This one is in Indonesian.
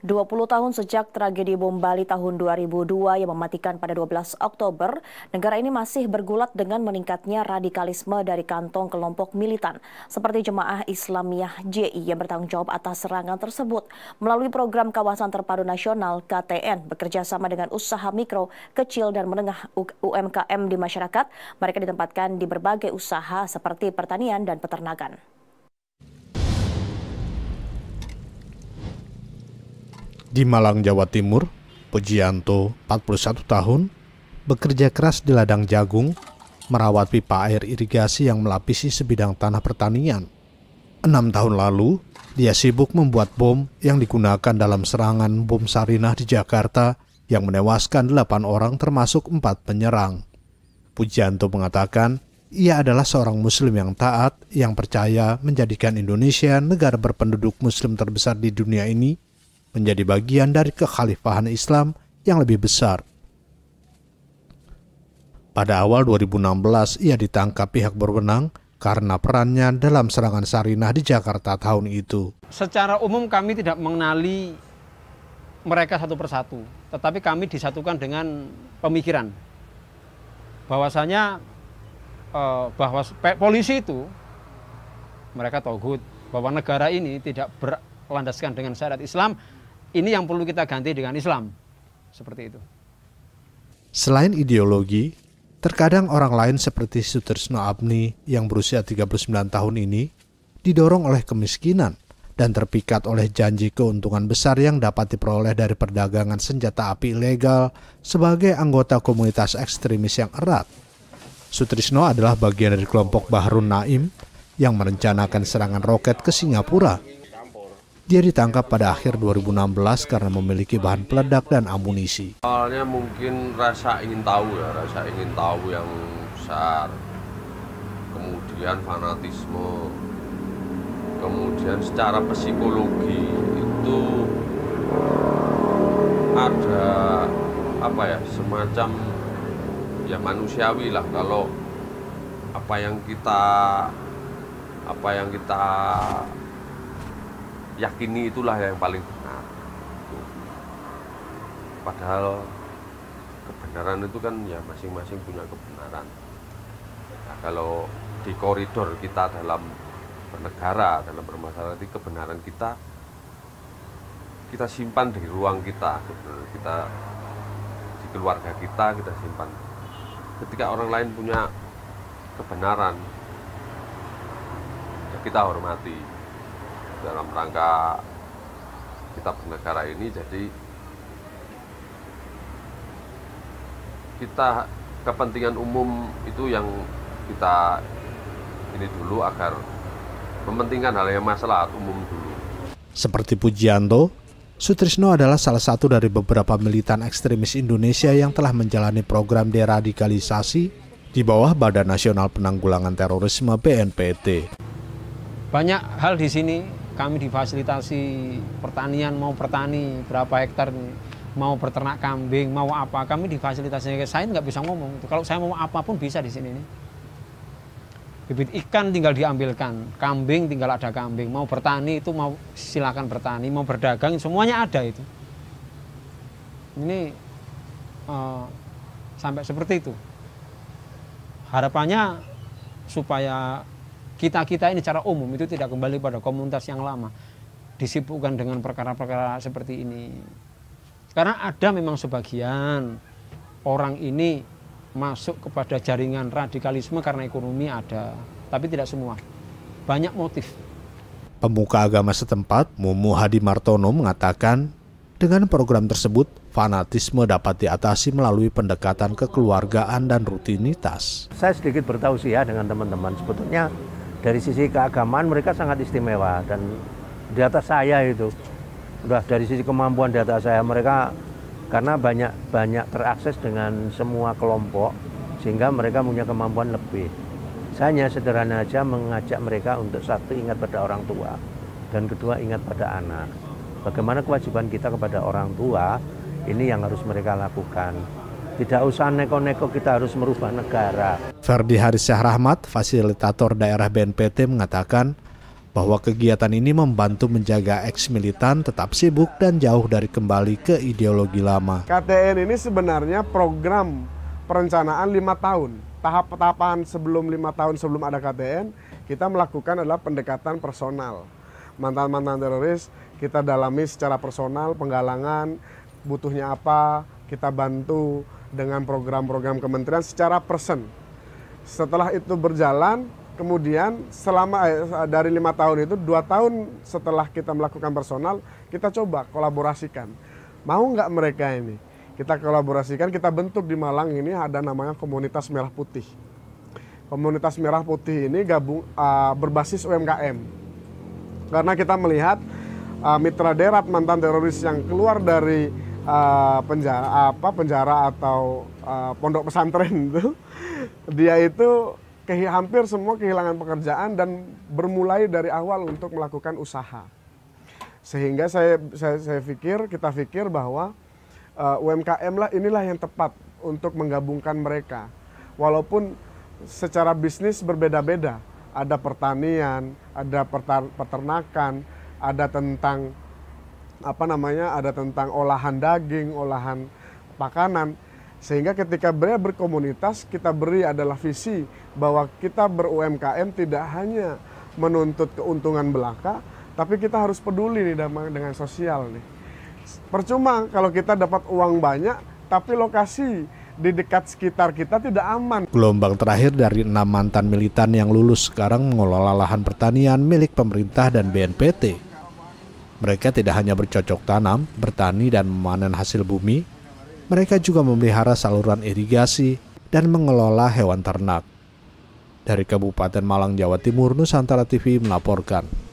20 tahun sejak tragedi bom Bali tahun 2002 yang mematikan pada 12 Oktober, negara ini masih bergulat dengan meningkatnya radikalisme dari kantong kelompok militan, seperti Jemaah Islamiyah JI yang bertanggung jawab atas serangan tersebut melalui program Kawasan Terpadu Nasional KTN bekerja sama dengan usaha mikro, kecil, dan menengah UMKM di masyarakat. Mereka ditempatkan di berbagai usaha seperti pertanian dan peternakan. Di Malang, Jawa Timur, Pujianto, 41 tahun, bekerja keras di ladang jagung, merawat pipa air irigasi yang melapisi sebidang tanah pertanian. Enam tahun lalu, dia sibuk membuat bom yang digunakan dalam serangan bom Sarinah di Jakarta yang menewaskan delapan orang termasuk empat penyerang. Pujianto mengatakan, ia adalah seorang muslim yang taat, yang percaya menjadikan Indonesia negara berpenduduk muslim terbesar di dunia ini menjadi bagian dari kekhalifahan Islam yang lebih besar. Pada awal 2016, ia ditangkap pihak berwenang karena perannya dalam serangan Sarinah di Jakarta tahun itu. Secara umum kami tidak mengenali mereka satu persatu, tetapi kami disatukan dengan pemikiran bahwasanya eh, bahwa polisi itu mereka togut bahwa negara ini tidak berlandaskan dengan syariat Islam ini yang perlu kita ganti dengan Islam. Seperti itu. Selain ideologi, terkadang orang lain seperti Sutrisno Abni yang berusia 39 tahun ini didorong oleh kemiskinan dan terpikat oleh janji keuntungan besar yang dapat diperoleh dari perdagangan senjata api ilegal sebagai anggota komunitas ekstremis yang erat. Sutrisno adalah bagian dari kelompok Bahru Naim yang merencanakan serangan roket ke Singapura dia ditangkap pada akhir 2016 karena memiliki bahan peledak dan amunisi. Soalnya mungkin rasa ingin tahu ya, rasa ingin tahu yang besar. Kemudian fanatisme. Kemudian secara psikologi itu ada apa ya, semacam ya manusiawi lah kalau apa yang kita apa yang kita yakini itulah yang paling benar padahal kebenaran itu kan ya masing-masing punya kebenaran nah, kalau di koridor kita dalam bernegara dalam bermasalah di kebenaran kita kita simpan di ruang kita kebenaran kita di keluarga kita kita simpan ketika orang lain punya kebenaran ya kita hormati dalam rangka kita bernegara ini jadi kita kepentingan umum itu yang kita ini dulu agar mementingkan hal yang masalah umum dulu. Seperti Pujianto, Sutrisno adalah salah satu dari beberapa militan ekstremis Indonesia yang telah menjalani program deradikalisasi di bawah Badan Nasional Penanggulangan Terorisme BNPT. Banyak hal di sini kami difasilitasi pertanian mau pertani berapa hektar mau berternak kambing mau apa kami difasilitasi saya nggak bisa ngomong kalau saya mau apapun bisa di sini nih bibit ikan tinggal diambilkan kambing tinggal ada kambing mau bertani itu mau silakan bertani mau berdagang semuanya ada itu ini uh, sampai seperti itu harapannya supaya kita-kita ini secara umum itu tidak kembali pada komunitas yang lama. Disibukkan dengan perkara-perkara seperti ini. Karena ada memang sebagian orang ini masuk kepada jaringan radikalisme karena ekonomi ada, tapi tidak semua. Banyak motif. Pemuka agama setempat, Mumu Hadi Martono mengatakan, dengan program tersebut, fanatisme dapat diatasi melalui pendekatan kekeluargaan dan rutinitas. Saya sedikit bertausiah dengan teman-teman. Sebetulnya dari sisi keagamaan mereka sangat istimewa dan di atas saya itu udah dari sisi kemampuan di atas saya mereka karena banyak banyak terakses dengan semua kelompok sehingga mereka punya kemampuan lebih saya hanya sederhana aja mengajak mereka untuk satu ingat pada orang tua dan kedua ingat pada anak bagaimana kewajiban kita kepada orang tua ini yang harus mereka lakukan tidak usah neko-neko kita harus merubah negara Ferdi Harisyah Rahmat, fasilitator daerah BNPT mengatakan bahwa kegiatan ini membantu menjaga eks militan tetap sibuk dan jauh dari kembali ke ideologi lama. KTN ini sebenarnya program perencanaan lima tahun. Tahap-tahapan sebelum lima tahun sebelum ada KTN, kita melakukan adalah pendekatan personal. Mantan-mantan teroris kita dalami secara personal penggalangan, butuhnya apa, kita bantu dengan program-program kementerian secara person setelah itu berjalan, kemudian selama eh, eh, dari lima tahun itu dua tahun setelah kita melakukan personal, kita coba kolaborasikan. Mau nggak mereka ini? Kita kolaborasikan, kita bentuk di Malang ini ada namanya komunitas merah putih. Komunitas merah putih ini gabung uh, berbasis UMKM. Karena kita melihat uh, mitra derat mantan teroris yang keluar dari uh, penjara apa penjara atau Eh, pondok pesantren itu dia itu hampir semua kehilangan pekerjaan dan bermulai dari awal untuk melakukan usaha sehingga saya saya, saya pikir kita pikir bahwa uh, eh, UMKM lah inilah yang tepat untuk menggabungkan mereka walaupun secara bisnis berbeda-beda ada pertanian ada peternakan ada tentang apa namanya ada tentang olahan daging olahan pakanan sehingga ketika benar berkomunitas, kita beri adalah visi bahwa kita ber-UMKM tidak hanya menuntut keuntungan belaka, tapi kita harus peduli nih dengan sosial nih. Percuma kalau kita dapat uang banyak, tapi lokasi di dekat sekitar kita tidak aman. Gelombang terakhir dari enam mantan militan yang lulus sekarang mengelola lahan pertanian milik pemerintah dan BNPT. Mereka tidak hanya bercocok tanam, bertani, dan memanen hasil bumi, mereka juga memelihara saluran irigasi dan mengelola hewan ternak. Dari Kabupaten Malang, Jawa Timur, Nusantara TV melaporkan.